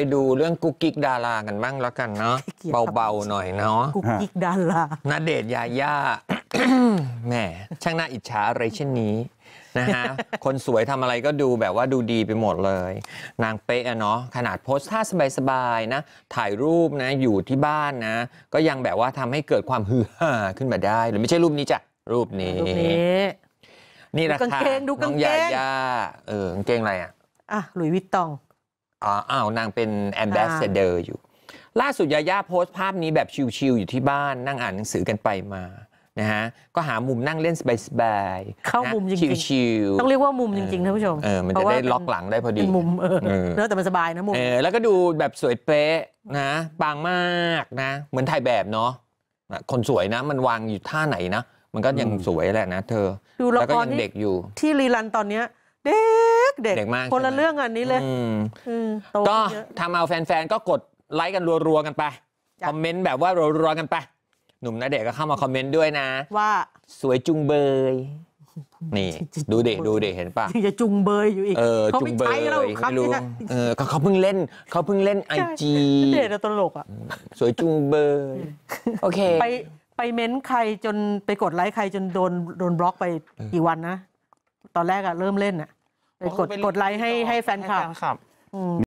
ไปดูเรื่องกุ๊กกิ๊กดารากันบ้างแล้วกันเนาะเบาๆหน่อยเนาะกุ๊กกิ๊กดาราณเดชยาย่าแหมช่างน่าอิจฉาอะไรเช่นนี้ นะฮะ คนสวยทำอะไรก็ดูแบบว่าดูดีไปหมดเลย นางเป๊ะเนาะขนาดโพสท่าสบายๆนะ ถ่ายรูปนะอยู่ที่บ้านนะ ก็ยังแบบว่าทำให้เกิดความฮือฮาขึ้นมาได้ หรือไม่ใช่รูปนี้จ้ะรูปนี้ นี่ราคาน้องยาย่าเออกางเกงอะไรอ่ะอ่ะหลุยวิตตองอ๋ออ้าว นางเป็นแอมบสเดอร์อยู่ ล่าสุดยาย่าโพสต์ภาพนี้แบบชิลๆอยู่ที่บ้านนั่งอ่านหนังสือกันไปมานะฮะก็หามุมนั่งเล่นสบายๆเข้ามุมจริงชิลๆต้องเรียกว่ามุมจริงๆท่านผู้ชมเออมันจะได้ล็อกหลังได้พอดีมุมเออเนอะแต่มันสบายนะมุมเออแล้วก็ดูแบบสวยเป๊ะนะปังมากนะ เหมือนถ่ายแบบเนาะคนสวยนะมันวางอยู่ท่าไหนนะ มันก็ยังสวยแหละนะเธอแล้วก็ยังเด็กอยู่ที่รีรันตอนเนี้ยเด็เด็กเด็กมากคนละเรื่องอันนี้เลยก็ทำเอาแฟนๆก็กดไลค์กันรัวๆกันไปคอมเมนต์แบบว่ารัวๆกันไปหนุ่มนาเด็ก็เข้ามาคอมเมนต์ด้วยนะ ว่าสวยจุงเบย นี่ ดูเด็ดูเด็เห็นปะจะจุงเบยอยู่อีกเออจุงเบยไม่รู้เออเขาเพิ่งเล่นเขาเพิ่งเล่นไอจีเด็ดตลกอ่ะสวยจุงเบยโอเคไปไปเม้นใครจนไปกดไลค์ใครจนโดนโดนบล็อกไปกี่วันนะ ตอนแรกอะเริ่มเล่นอะไปกดกดไลค์ให้ให้แฟนคลับ